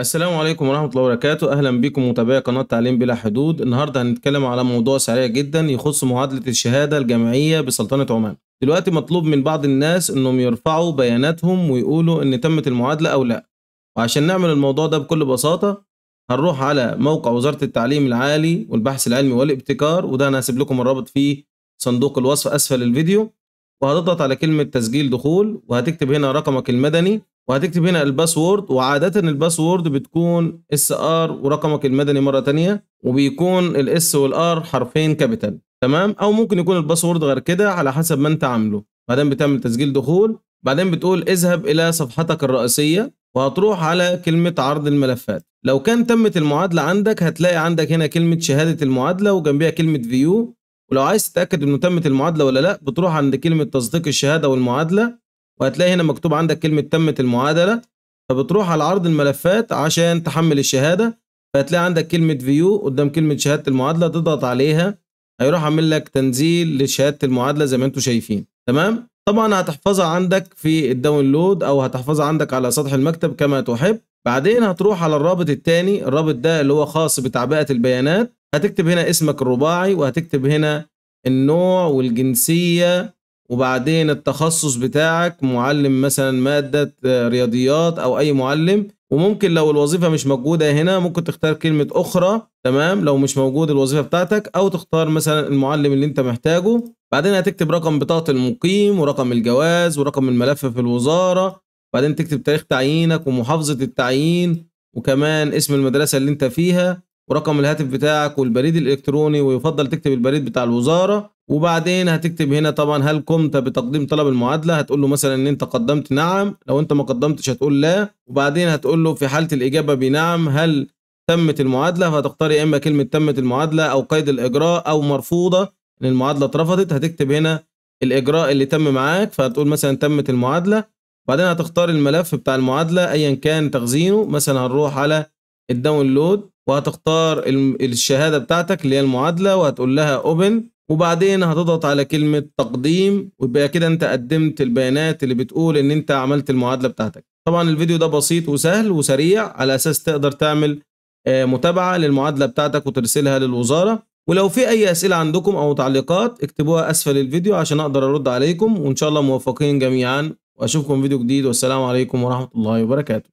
السلام عليكم ورحمة الله وبركاته أهلا بكم متابعي قناة تعليم بلا حدود النهاردة هنتكلم على موضوع سريع جدا يخص معادلة الشهادة الجامعية بسلطنة عمان دلوقتي مطلوب من بعض الناس انهم يرفعوا بياناتهم ويقولوا ان تمت المعادلة او لا وعشان نعمل الموضوع ده بكل بساطة هنروح على موقع وزارة التعليم العالي والبحث العلمي والابتكار وده أنا هسيب لكم الرابط في صندوق الوصف أسفل الفيديو وهتضغط على كلمة تسجيل دخول وهتكتب هنا رقمك المدني وهتكتب هنا الباسورد وعاده الباسورد بتكون اس ار ورقمك المدني مره ثانيه وبيكون الاس والار حرفين كابيتال تمام او ممكن يكون الباسورد غير كده على حسب ما انت عامله بعدين بتعمل تسجيل دخول بعدين بتقول اذهب الى صفحتك الرئيسيه وهتروح على كلمة عرض الملفات لو كان تمت المعادلة عندك هتلاقي عندك هنا كلمة شهادة المعادلة وجنبها كلمة فيو ولو عايز تتأكد انه تمت المعادلة ولا لا بتروح عند كلمة تصديق الشهادة والمعادلة وهتلاقي هنا مكتوب عندك كلمة تمت المعادلة فبتروح على عرض الملفات عشان تحمل الشهادة فهتلاقي عندك كلمة فيو قدام كلمة شهادة المعادلة تضغط عليها هيروح عامل لك تنزيل لشهادة المعادلة زي ما انتم شايفين تمام طبعا هتحفظها عندك في الداونلود او هتحفظها عندك على سطح المكتب كما تحب بعدين هتروح على الرابط الثاني الرابط ده اللي هو خاص بتعبئة البيانات هتكتب هنا اسمك الرباعي وهتكتب هنا النوع والجنسية وبعدين التخصص بتاعك معلم مثلا مادة آه، رياضيات أو أي معلم وممكن لو الوظيفة مش موجودة هنا ممكن تختار كلمة أخرى تمام لو مش موجود الوظيفة بتاعتك أو تختار مثلا المعلم اللي أنت محتاجه بعدين هتكتب رقم بطاقة المقيم ورقم الجواز ورقم الملف في الوزارة بعدين تكتب تاريخ تعيينك ومحافظة التعيين وكمان اسم المدرسة اللي أنت فيها ورقم الهاتف بتاعك والبريد الإلكتروني ويفضل تكتب البريد بتاع الوزارة وبعدين هتكتب هنا طبعا هل قمت بتقديم طلب المعادله هتقول له مثلا ان انت قدمت نعم لو انت ما قدمتش هتقول لا وبعدين هتقول له في حاله الاجابه بنعم هل تمت المعادله فهتختار يا اما كلمه تمت المعادله او قيد الاجراء او مرفوضه ان المعادله اترفضت هتكتب هنا الاجراء اللي تم معاك فهتقول مثلا تمت المعادله وبعدين هتختار الملف بتاع المعادله ايا كان تخزينه مثلا هنروح على الداونلود وهتختار الشهاده بتاعتك اللي هي المعادله وهتقول لها اوبن وبعدين هتضغط على كلمة تقديم ويبقى كده انت قدمت البيانات اللي بتقول ان انت عملت المعادلة بتاعتك طبعا الفيديو ده بسيط وسهل وسريع على اساس تقدر تعمل آه، متابعة للمعادلة بتاعتك وترسلها للوزارة ولو في اي اسئلة عندكم او تعليقات اكتبوها اسفل الفيديو عشان اقدر ارد عليكم وان شاء الله موفقين جميعا واشوفكم فيديو جديد والسلام عليكم ورحمة الله وبركاته